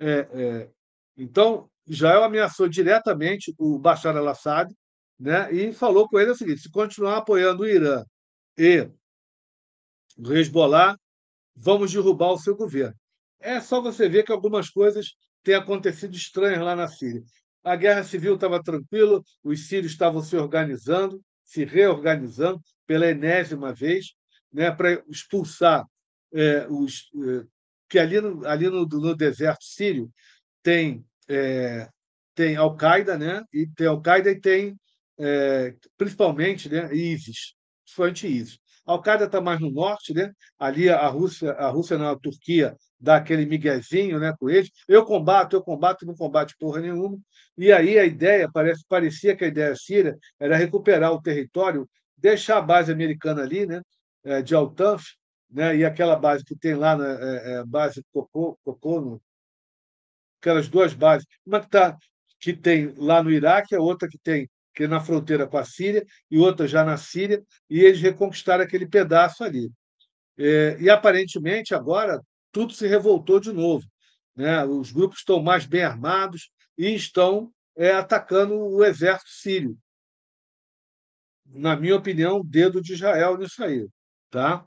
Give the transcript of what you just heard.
É, é, então, Israel ameaçou diretamente o Bashar al-Assad né, e falou com ele o seguinte: se continuar apoiando o Irã e o Hezbollah, vamos derrubar o seu governo. É só você ver que algumas coisas têm acontecido estranhas lá na Síria. A guerra civil estava tranquila, os sírios estavam se organizando, se reorganizando pela enésima vez, né, para expulsar é, os, eh, que ali no, ali no, no deserto sírio tem é, tem Al-Qaeda, né? E tem Al-Qaeda e tem é, principalmente, né, ISIS, principalmente ISIS. Al-Qaeda está mais no norte, né? Ali a Rússia, a Rússia na Turquia dá aquele miguezinho, né, com eles. Eu combato, eu combato, não combate porra nenhuma. E aí a ideia, parece, parecia que a ideia síria era recuperar o território, deixar a base americana ali, né, é, de Al-Tanf, né? e aquela base que tem lá, na é, é, base Cocô, Cocono, aquelas duas bases, uma que, tá, que tem lá no Iraque, a outra que tem que é na fronteira com a Síria, e outra já na Síria, e eles reconquistaram aquele pedaço ali. É, e aparentemente agora tudo se revoltou de novo. Né? Os grupos estão mais bem armados e estão é, atacando o exército sírio. Na minha opinião, dedo de Israel nisso aí. Tá?